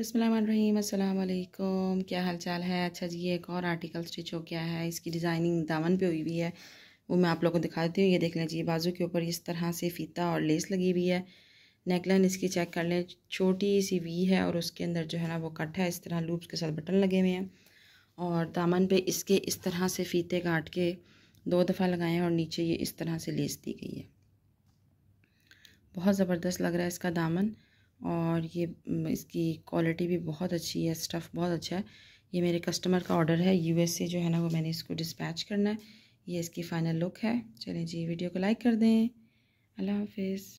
अस्सलाम वालेकुम क्या हाल चाल है अच्छा जी एक और आर्टिकल स्टिच हो गया है इसकी डिज़ाइनिंग दामन पे हुई हुई है वो मैं आप लोगों को दिखाती हूँ ये देख लें जी बाजू के ऊपर इस तरह से फीता और लेस लगी हुई है नेकलाइन इसकी चेक कर लें छोटी सी वी है और उसके अंदर जो है ना वो कट है इस तरह लूप्स के साथ बटन लगे हुए हैं और दामन पर इसके इस तरह से फीते काट के दो दफ़ा हैं और नीचे ये इस तरह से लेस दी गई है बहुत ज़बरदस्त लग रहा है इसका दामन और ये इसकी क्वालिटी भी बहुत अच्छी है स्टफ़ बहुत अच्छा है ये मेरे कस्टमर का ऑर्डर है यूएसए जो है ना वो मैंने इसको डिस्पैच करना है ये इसकी फ़ाइनल लुक है चलें जी वीडियो को लाइक कर दें अल्लाह हाफिज़